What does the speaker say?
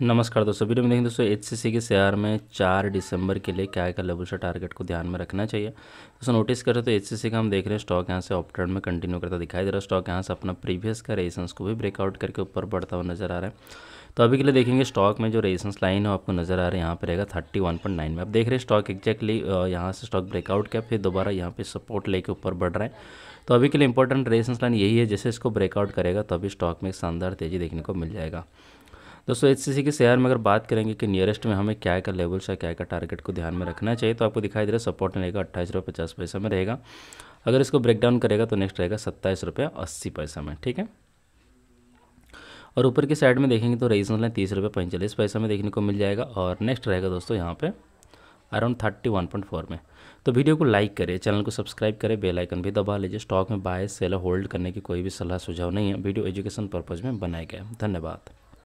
नमस्कार दोस्तों वीडियो में देखें दोस्तों एच सी सी के शेयर में चार दिसंबर के लिए क्या का से टारगेट को ध्यान में रखना चाहिए दोस्तों नोटिस कर रहे तो एच सी सी का हम देख रहे हैं स्टॉक यहाँ से ऑपट्रेंड में कंटिन्यू करता दिखाई दे रहा है स्टॉक यहाँ से अपना प्रीवियस का रेसेंस को भी ब्रेकआउट करके ऊपर बढ़ता हुआ नजर आ रहा है तो अभी के लिए देखेंगे स्टॉक में जो रेसेंस लाइन है आपको नजर आ रहा है यहाँ पर रहेगा थर्टी वन पॉइंट नाइन में आप देख रहे हैं स्टॉक एक्जैक्टली यहाँ से स्टॉक ब्रेकआउट किया फिर दोबारा यहाँ पर सपोर्ट लेकर ऊपर बढ़ रहा है तो अभी के लिए इंपॉर्टेंट रेसेंस लाइन यही है जैसे इसको ब्रेकआउट करेगा तो अभी स्टॉक में एक शानदार तेज़ी देखने को मिल जाएगा दोस्तों एच के शेयर में अगर बात करेंगे कि नियरेस्ट में हमें क्या का लेवल्स है क्या का टारगेट को ध्यान में रखना चाहिए तो आपको दिखाई दे रहा है सपोर्ट रहेगा अट्ठाईस रुपये पचास पैसा में रहेगा अगर इसको ब्रेकडाउन करेगा तो नेक्स्ट रहेगा सत्ताईस रुपये अस्सी पैसा में ठीक है और ऊपर की साइड में देखेंगे तो रीजनल मतलब है तीस रुपये पैंतालीस पैसा में देखने को मिल जाएगा और नेक्स्ट रहेगा दोस्तों यहाँ पे around thirty one point four में तो वीडियो को लाइक करें चैनल को सब्सक्राइब करें बेल आइकन भी दबा लीजिए स्टॉक में बाय सेल होल्ड करने की कोई भी सलाह सुझाव नहीं है वीडियो एजुकेशन पर्पज़ में बनाया गया धन्यवाद